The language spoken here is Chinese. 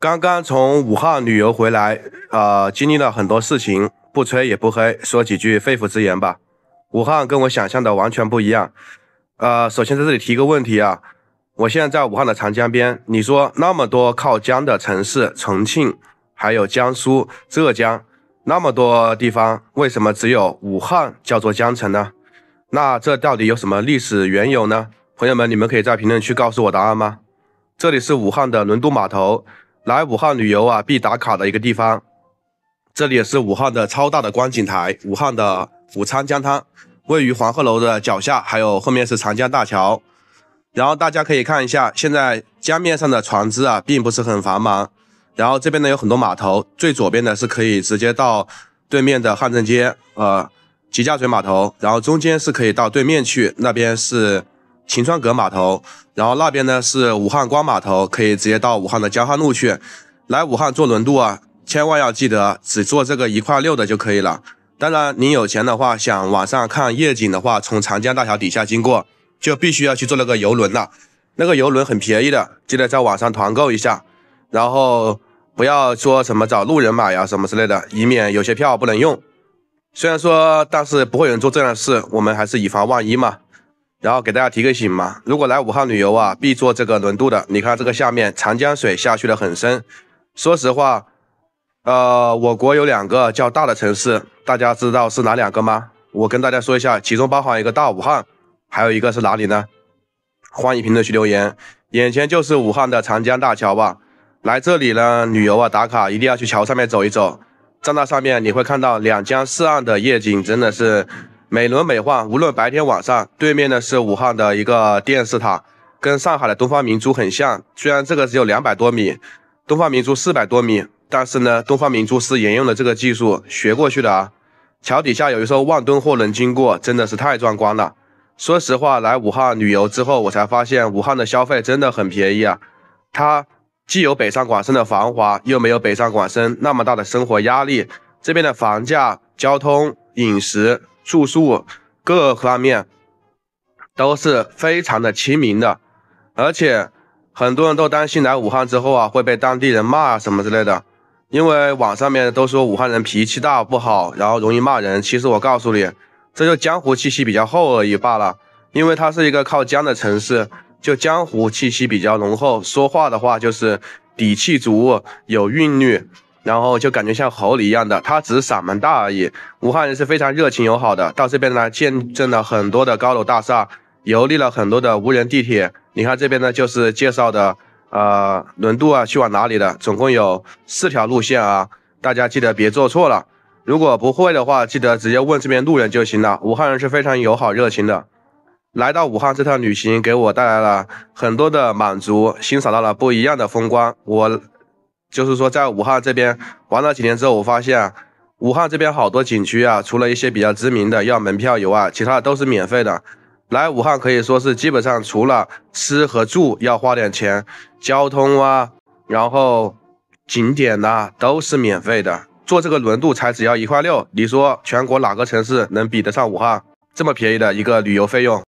刚刚从武汉旅游回来，啊，经历了很多事情，不吹也不黑，说几句肺腑之言吧。武汉跟我想象的完全不一样，呃，首先在这里提一个问题啊，我现在在武汉的长江边，你说那么多靠江的城市，重庆，还有江苏、浙江，那么多地方，为什么只有武汉叫做江城呢？那这到底有什么历史缘由呢？朋友们，你们可以在评论区告诉我答案吗？这里是武汉的轮渡码头。来武汉旅游啊，必打卡的一个地方。这里也是武汉的超大的观景台，武汉的武昌江滩，位于黄鹤楼的脚下，还有后面是长江大桥。然后大家可以看一下，现在江面上的船只啊，并不是很繁忙。然后这边呢有很多码头，最左边的是可以直接到对面的汉正街，呃，吉家嘴码头。然后中间是可以到对面去，那边是。晴川阁码头，然后那边呢是武汉光码头，可以直接到武汉的江汉路去。来武汉坐轮渡啊，千万要记得只坐这个一块六的就可以了。当然，您有钱的话，想晚上看夜景的话，从长江大桥底下经过，就必须要去坐那个游轮了。那个游轮很便宜的，记得在网上团购一下。然后不要说什么找路人买呀什么之类的，以免有些票不能用。虽然说，但是不会有人做这样的事，我们还是以防万一嘛。然后给大家提个醒嘛，如果来武汉旅游啊，必坐这个轮渡的。你看这个下面长江水下去的很深。说实话，呃，我国有两个较大的城市，大家知道是哪两个吗？我跟大家说一下，其中包含一个大武汉，还有一个是哪里呢？欢迎评论区留言。眼前就是武汉的长江大桥吧。来这里呢旅游啊打卡，一定要去桥上面走一走，站到上面你会看到两江四岸的夜景，真的是。美轮美奂，无论白天晚上，对面呢是武汉的一个电视塔，跟上海的东方明珠很像。虽然这个只有两百多米，东方明珠四百多米，但是呢，东方明珠是沿用了这个技术学过去的啊。桥底下有一艘万吨货轮经过，真的是太壮观了。说实话，来武汉旅游之后，我才发现武汉的消费真的很便宜啊。它既有北上广深的繁华，又没有北上广深那么大的生活压力。这边的房价、交通、饮食。住宿各方面都是非常的亲民的，而且很多人都担心来武汉之后啊会被当地人骂啊什么之类的，因为网上面都说武汉人脾气大不好，然后容易骂人。其实我告诉你，这就江湖气息比较厚而已罢了，因为它是一个靠江的城市，就江湖气息比较浓厚，说话的话就是底气足，有韵律。然后就感觉像猴一样的，他只是嗓门大而已。武汉人是非常热情友好的，到这边呢，见证了很多的高楼大厦，游历了很多的无人地铁。你看这边呢，就是介绍的，呃，轮渡啊，去往哪里的，总共有四条路线啊，大家记得别坐错了。如果不会的话，记得直接问这边路人就行了。武汉人是非常友好热情的。来到武汉，这趟旅行给我带来了很多的满足，欣赏到了不一样的风光。我。就是说，在武汉这边玩了几年之后，我发现武汉这边好多景区啊，除了一些比较知名的要门票以外，其他的都是免费的。来武汉可以说是基本上除了吃和住要花点钱，交通啊，然后景点呐都是免费的。坐这个轮渡才只要一块六，你说全国哪个城市能比得上武汉这么便宜的一个旅游费用？